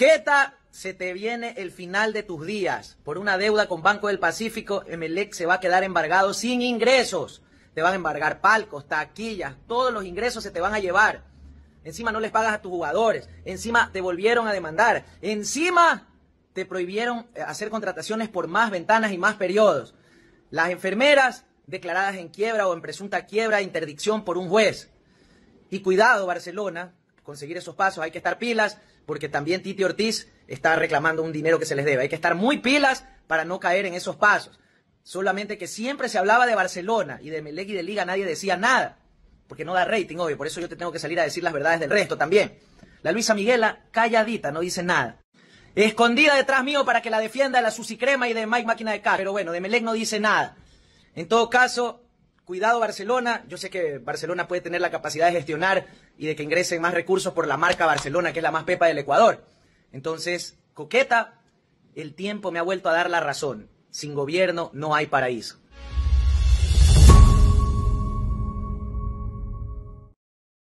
Banqueta, se te viene el final de tus días. Por una deuda con Banco del Pacífico, Emelec se va a quedar embargado sin ingresos. Te van a embargar palcos, taquillas, todos los ingresos se te van a llevar. Encima no les pagas a tus jugadores. Encima te volvieron a demandar. Encima te prohibieron eh, hacer contrataciones por más ventanas y más periodos. Las enfermeras declaradas en quiebra o en presunta quiebra, interdicción por un juez. Y cuidado, Barcelona, conseguir esos pasos, hay que estar pilas, porque también Titi Ortiz está reclamando un dinero que se les debe. Hay que estar muy pilas para no caer en esos pasos. Solamente que siempre se hablaba de Barcelona y de Melec y de Liga, nadie decía nada, porque no da rating, obvio. Por eso yo te tengo que salir a decir las verdades del resto también. La Luisa Miguela, calladita, no dice nada. Escondida detrás mío para que la defienda de la Crema y de Mike Máquina de Car. Pero bueno, de Melec no dice nada. En todo caso, Cuidado Barcelona, yo sé que Barcelona puede tener la capacidad de gestionar y de que ingresen más recursos por la marca Barcelona, que es la más pepa del Ecuador. Entonces, Coqueta, el tiempo me ha vuelto a dar la razón. Sin gobierno no hay paraíso.